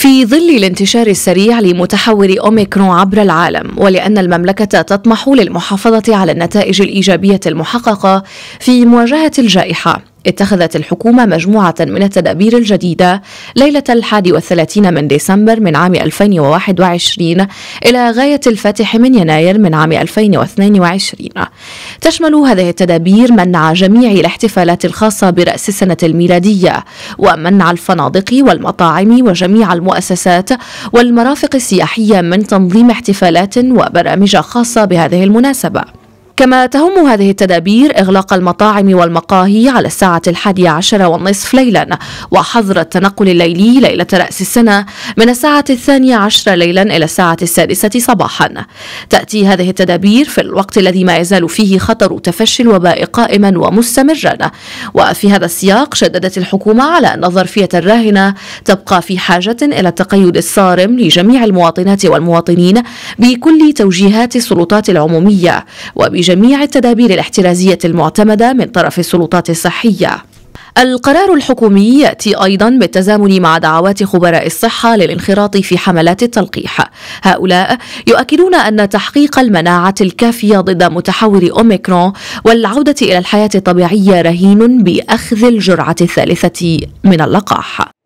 في ظل الانتشار السريع لمتحور أوميكرون عبر العالم ولأن المملكة تطمح للمحافظة على النتائج الإيجابية المحققة في مواجهة الجائحة اتخذت الحكومة مجموعة من التدابير الجديدة ليلة الحادي والثلاثين من ديسمبر من عام 2021 إلى غاية الفاتح من يناير من عام 2022 تشمل هذه التدابير منع جميع الاحتفالات الخاصة برأس السنة الميلادية ومنع الفنادق والمطاعم وجميع المؤسسات والمرافق السياحية من تنظيم احتفالات وبرامج خاصة بهذه المناسبة كما تهم هذه التدابير إغلاق المطاعم والمقاهي على الساعة الحادية عشرة والنصف ليلا وحظر التنقل الليلي ليلة رأس السنة من الساعة الثانية عشرة ليلا إلى الساعة السادسة صباحا تأتي هذه التدابير في الوقت الذي ما يزال فيه خطر تفشي الوباء قائما ومستمرا وفي هذا السياق شددت الحكومة على أن الظرفية الراهنة تبقى في حاجة إلى التقيد الصارم لجميع المواطنات والمواطنين بكل توجيهات السلطات العمومية وبجميع جميع التدابير الاحترازية المعتمدة من طرف السلطات الصحية القرار الحكومي ياتي ايضا بالتزامن مع دعوات خبراء الصحه للانخراط في حملات التلقيح. هؤلاء يؤكدون ان تحقيق المناعه الكافيه ضد متحور اوميكرون والعوده الى الحياه الطبيعيه رهين باخذ الجرعه الثالثه من اللقاح.